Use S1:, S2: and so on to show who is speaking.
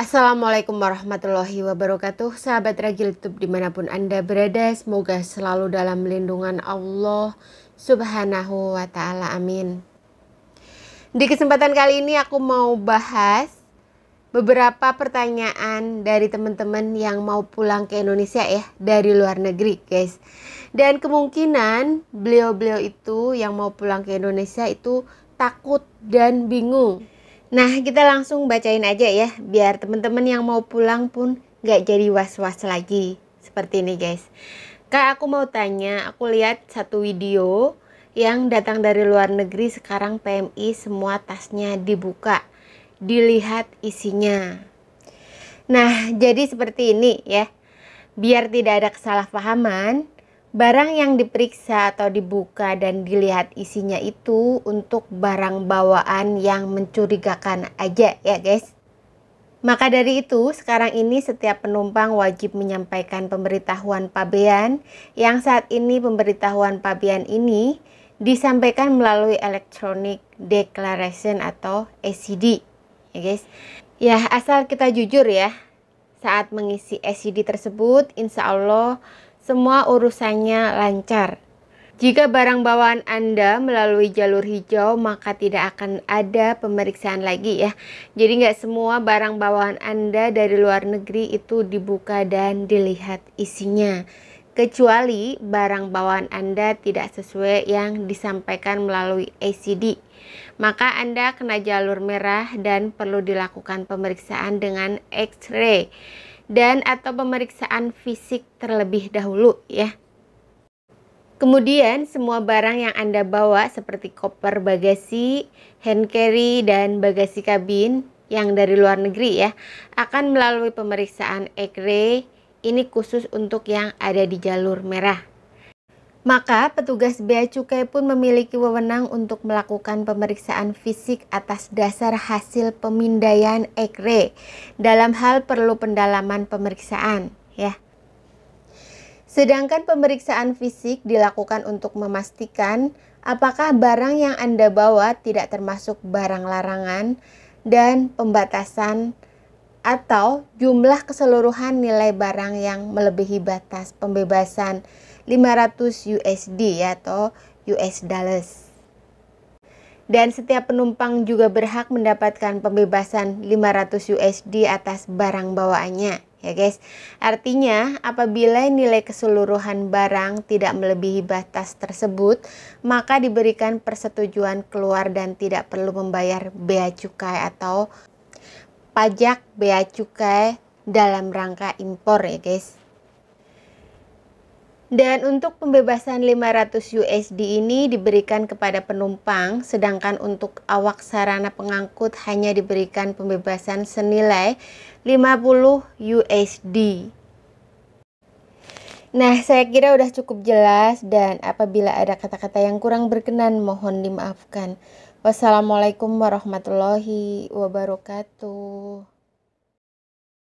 S1: Assalamualaikum warahmatullahi wabarakatuh Sahabat Ragil Youtube dimanapun Anda berada Semoga selalu dalam lindungan Allah Subhanahu wa ta'ala amin Di kesempatan kali ini aku mau bahas Beberapa pertanyaan dari teman-teman yang mau pulang ke Indonesia ya Dari luar negeri guys Dan kemungkinan beliau-beliau itu yang mau pulang ke Indonesia itu takut dan bingung Nah, kita langsung bacain aja ya, biar temen-temen yang mau pulang pun gak jadi was-was lagi. Seperti ini guys. Kak, aku mau tanya, aku lihat satu video yang datang dari luar negeri sekarang PMI semua tasnya dibuka, dilihat isinya. Nah, jadi seperti ini ya. Biar tidak ada kesalahpahaman, Barang yang diperiksa atau dibuka dan dilihat isinya itu untuk barang bawaan yang mencurigakan aja ya guys. Maka dari itu sekarang ini setiap penumpang wajib menyampaikan pemberitahuan pabean yang saat ini pemberitahuan pabean ini disampaikan melalui electronic declaration atau ECD ya guys. Ya asal kita jujur ya saat mengisi ECD tersebut insya Allah semua urusannya lancar. Jika barang bawaan Anda melalui jalur hijau, maka tidak akan ada pemeriksaan lagi ya. Jadi nggak semua barang bawaan Anda dari luar negeri itu dibuka dan dilihat isinya. Kecuali barang bawaan Anda tidak sesuai yang disampaikan melalui ACD. Maka Anda kena jalur merah dan perlu dilakukan pemeriksaan dengan X-ray dan atau pemeriksaan fisik terlebih dahulu ya. Kemudian semua barang yang Anda bawa seperti koper bagasi, hand carry dan bagasi kabin yang dari luar negeri ya akan melalui pemeriksaan X-ray ini khusus untuk yang ada di jalur merah. Maka petugas bea cukai pun memiliki wewenang untuk melakukan pemeriksaan fisik atas dasar hasil pemindaian ekre. Dalam hal perlu pendalaman pemeriksaan, ya. Sedangkan pemeriksaan fisik dilakukan untuk memastikan apakah barang yang Anda bawa tidak termasuk barang larangan dan pembatasan atau jumlah keseluruhan nilai barang yang melebihi batas pembebasan 500 USD ya, atau US dollars. Dan setiap penumpang juga berhak mendapatkan pembebasan 500 USD atas barang bawaannya ya guys. Artinya, apabila nilai keseluruhan barang tidak melebihi batas tersebut, maka diberikan persetujuan keluar dan tidak perlu membayar bea cukai atau pajak bea cukai dalam rangka impor ya guys. Dan untuk pembebasan 500 USD ini diberikan kepada penumpang, sedangkan untuk awak sarana pengangkut hanya diberikan pembebasan senilai 50 USD. Nah, saya kira udah cukup jelas dan apabila ada kata-kata yang kurang berkenan mohon dimaafkan. Wassalamualaikum warahmatullahi wabarakatuh.